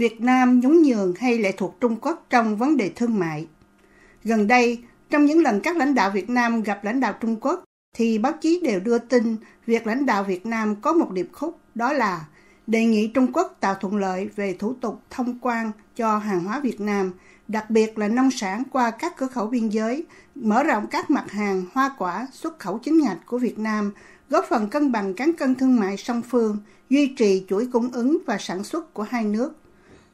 Việt Nam nhún nhường hay lệ thuộc Trung Quốc trong vấn đề thương mại. Gần đây, trong những lần các lãnh đạo Việt Nam gặp lãnh đạo Trung Quốc, thì báo chí đều đưa tin việc lãnh đạo Việt Nam có một điệp khúc đó là đề nghị Trung Quốc tạo thuận lợi về thủ tục thông quan cho hàng hóa Việt Nam, đặc biệt là nông sản qua các cửa khẩu biên giới, mở rộng các mặt hàng hoa quả xuất khẩu chính ngạch của Việt Nam, góp phần cân bằng cán cân thương mại song phương, duy trì chuỗi cung ứng và sản xuất của hai nước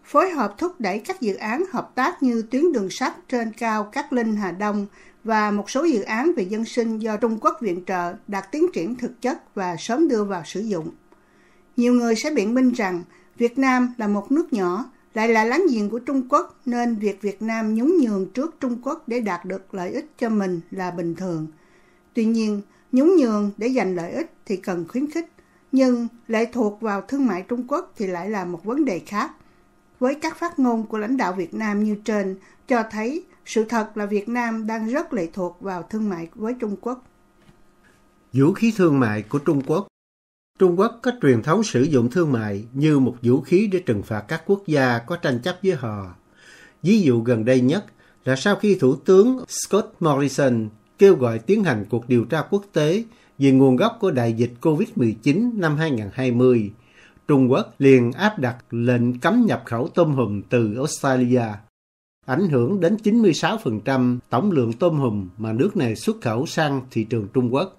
phối hợp thúc đẩy các dự án hợp tác như tuyến đường sắt trên cao Cát Linh Hà Đông và một số dự án về dân sinh do Trung Quốc viện trợ đạt tiến triển thực chất và sớm đưa vào sử dụng. Nhiều người sẽ biện minh rằng Việt Nam là một nước nhỏ, lại là láng giềng của Trung Quốc nên việc Việt Nam nhún nhường trước Trung Quốc để đạt được lợi ích cho mình là bình thường. Tuy nhiên, nhún nhường để giành lợi ích thì cần khuyến khích, nhưng lệ thuộc vào thương mại Trung Quốc thì lại là một vấn đề khác – với các phát ngôn của lãnh đạo Việt Nam như trên cho thấy sự thật là Việt Nam đang rất lệ thuộc vào thương mại với Trung Quốc. Vũ khí thương mại của Trung Quốc Trung Quốc có truyền thống sử dụng thương mại như một vũ khí để trừng phạt các quốc gia có tranh chấp với họ. Ví dụ gần đây nhất là sau khi Thủ tướng Scott Morrison kêu gọi tiến hành cuộc điều tra quốc tế về nguồn gốc của đại dịch COVID-19 năm 2020, Trung Quốc liền áp đặt lệnh cấm nhập khẩu tôm hùm từ Australia, ảnh hưởng đến 96% tổng lượng tôm hùm mà nước này xuất khẩu sang thị trường Trung Quốc.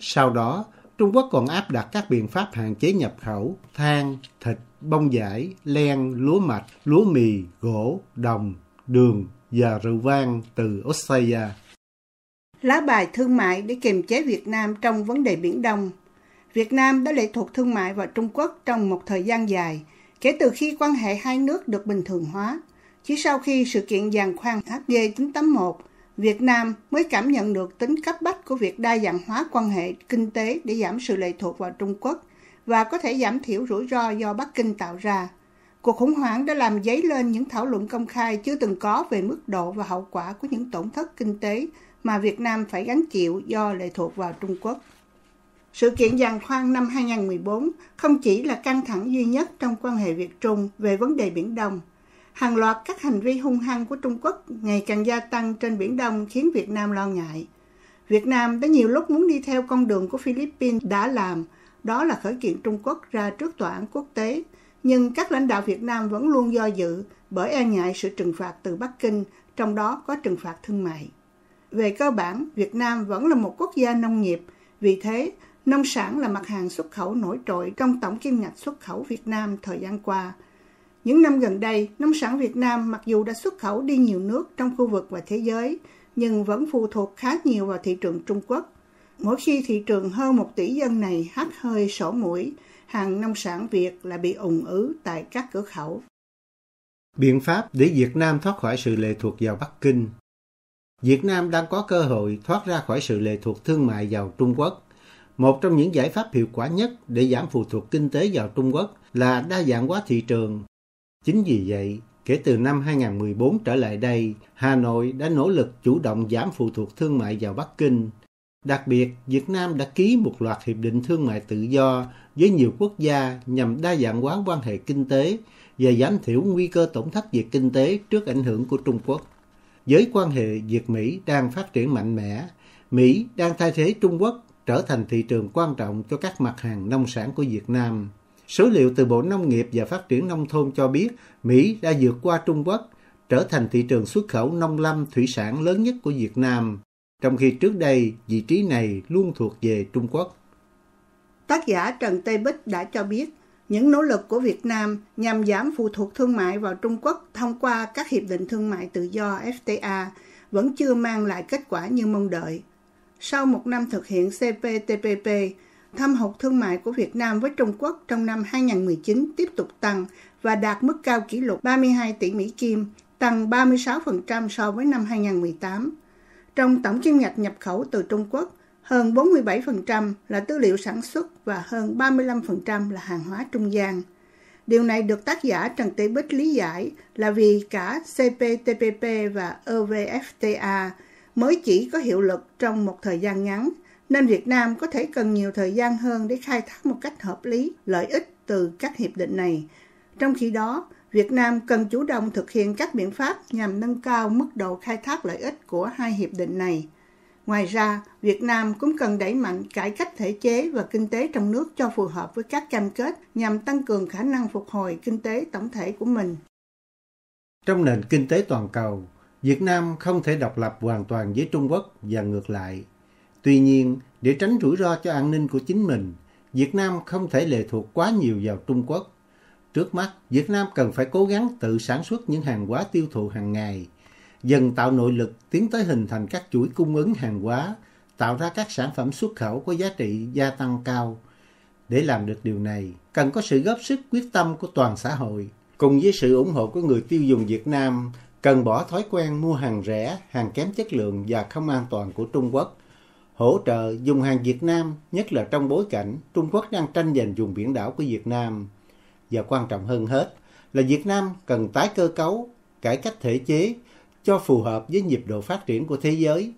Sau đó, Trung Quốc còn áp đặt các biện pháp hạn chế nhập khẩu than, thịt, bông giải, len, lúa mạch, lúa mì, gỗ, đồng, đường và rượu vang từ Australia. Lá bài thương mại để kiềm chế Việt Nam trong vấn đề Biển Đông Việt Nam đã lệ thuộc thương mại vào Trung Quốc trong một thời gian dài, kể từ khi quan hệ hai nước được bình thường hóa. Chỉ sau khi sự kiện giàn khoan HG981, Việt Nam mới cảm nhận được tính cấp bách của việc đa dạng hóa quan hệ kinh tế để giảm sự lệ thuộc vào Trung Quốc và có thể giảm thiểu rủi ro do Bắc Kinh tạo ra. Cuộc khủng hoảng đã làm dấy lên những thảo luận công khai chưa từng có về mức độ và hậu quả của những tổn thất kinh tế mà Việt Nam phải gánh chịu do lệ thuộc vào Trung Quốc. Sự kiện giàn khoan năm 2014 không chỉ là căng thẳng duy nhất trong quan hệ Việt-Trung về vấn đề Biển Đông. Hàng loạt các hành vi hung hăng của Trung Quốc ngày càng gia tăng trên Biển Đông khiến Việt Nam lo ngại. Việt Nam đã nhiều lúc muốn đi theo con đường của Philippines đã làm, đó là khởi kiện Trung Quốc ra trước tòa án quốc tế. Nhưng các lãnh đạo Việt Nam vẫn luôn do dự bởi e ngại sự trừng phạt từ Bắc Kinh, trong đó có trừng phạt thương mại. Về cơ bản, Việt Nam vẫn là một quốc gia nông nghiệp, vì thế Nông sản là mặt hàng xuất khẩu nổi trội trong tổng kim ngạch xuất khẩu Việt Nam thời gian qua. Những năm gần đây, nông sản Việt Nam mặc dù đã xuất khẩu đi nhiều nước trong khu vực và thế giới, nhưng vẫn phụ thuộc khá nhiều vào thị trường Trung Quốc. Mỗi khi thị trường hơn một tỷ dân này hắt hơi sổ mũi, hàng nông sản Việt lại bị ủng ứ tại các cửa khẩu. Biện pháp để Việt Nam thoát khỏi sự lệ thuộc vào Bắc Kinh Việt Nam đang có cơ hội thoát ra khỏi sự lệ thuộc thương mại vào Trung Quốc một trong những giải pháp hiệu quả nhất để giảm phụ thuộc kinh tế vào Trung Quốc là đa dạng hóa thị trường. Chính vì vậy, kể từ năm 2014 trở lại đây, Hà Nội đã nỗ lực chủ động giảm phụ thuộc thương mại vào Bắc Kinh. Đặc biệt, Việt Nam đã ký một loạt hiệp định thương mại tự do với nhiều quốc gia nhằm đa dạng hóa quan hệ kinh tế và giảm thiểu nguy cơ tổn thất về kinh tế trước ảnh hưởng của Trung Quốc. Với quan hệ Việt-Mỹ đang phát triển mạnh mẽ, Mỹ đang thay thế Trung Quốc trở thành thị trường quan trọng cho các mặt hàng nông sản của Việt Nam. Số liệu từ Bộ Nông nghiệp và Phát triển Nông thôn cho biết Mỹ đã vượt qua Trung Quốc, trở thành thị trường xuất khẩu nông lâm thủy sản lớn nhất của Việt Nam, trong khi trước đây vị trí này luôn thuộc về Trung Quốc. Tác giả Trần Tây Bích đã cho biết những nỗ lực của Việt Nam nhằm giảm phụ thuộc thương mại vào Trung Quốc thông qua các hiệp định thương mại tự do FTA vẫn chưa mang lại kết quả như mong đợi – sau một năm thực hiện CPTPP, thâm hụt thương mại của Việt Nam với Trung Quốc trong năm 2019 tiếp tục tăng và đạt mức cao kỷ lục 32 tỷ Mỹ Kim, tăng 36% so với năm 2018. Trong tổng kim ngạch nhập khẩu từ Trung Quốc, hơn 47% là tư liệu sản xuất và hơn 35% là hàng hóa trung gian. Điều này được tác giả Trần Tế Bích lý giải là vì cả CPTPP và EVFTA mới chỉ có hiệu lực trong một thời gian ngắn, nên Việt Nam có thể cần nhiều thời gian hơn để khai thác một cách hợp lý lợi ích từ các hiệp định này. Trong khi đó, Việt Nam cần chủ động thực hiện các biện pháp nhằm nâng cao mức độ khai thác lợi ích của hai hiệp định này. Ngoài ra, Việt Nam cũng cần đẩy mạnh cải cách thể chế và kinh tế trong nước cho phù hợp với các cam kết nhằm tăng cường khả năng phục hồi kinh tế tổng thể của mình. Trong nền kinh tế toàn cầu, Việt Nam không thể độc lập hoàn toàn với Trung Quốc và ngược lại. Tuy nhiên, để tránh rủi ro cho an ninh của chính mình, Việt Nam không thể lệ thuộc quá nhiều vào Trung Quốc. Trước mắt, Việt Nam cần phải cố gắng tự sản xuất những hàng hóa tiêu thụ hàng ngày, dần tạo nội lực tiến tới hình thành các chuỗi cung ứng hàng hóa, tạo ra các sản phẩm xuất khẩu có giá trị gia tăng cao. Để làm được điều này, cần có sự góp sức quyết tâm của toàn xã hội. Cùng với sự ủng hộ của người tiêu dùng Việt Nam, cần bỏ thói quen mua hàng rẻ, hàng kém chất lượng và không an toàn của Trung Quốc, hỗ trợ dùng hàng Việt Nam, nhất là trong bối cảnh Trung Quốc đang tranh giành vùng biển đảo của Việt Nam. Và quan trọng hơn hết là Việt Nam cần tái cơ cấu, cải cách thể chế cho phù hợp với nhịp độ phát triển của thế giới.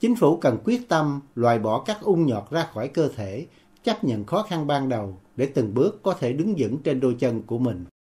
Chính phủ cần quyết tâm loại bỏ các ung nhọt ra khỏi cơ thể, chấp nhận khó khăn ban đầu để từng bước có thể đứng vững trên đôi chân của mình.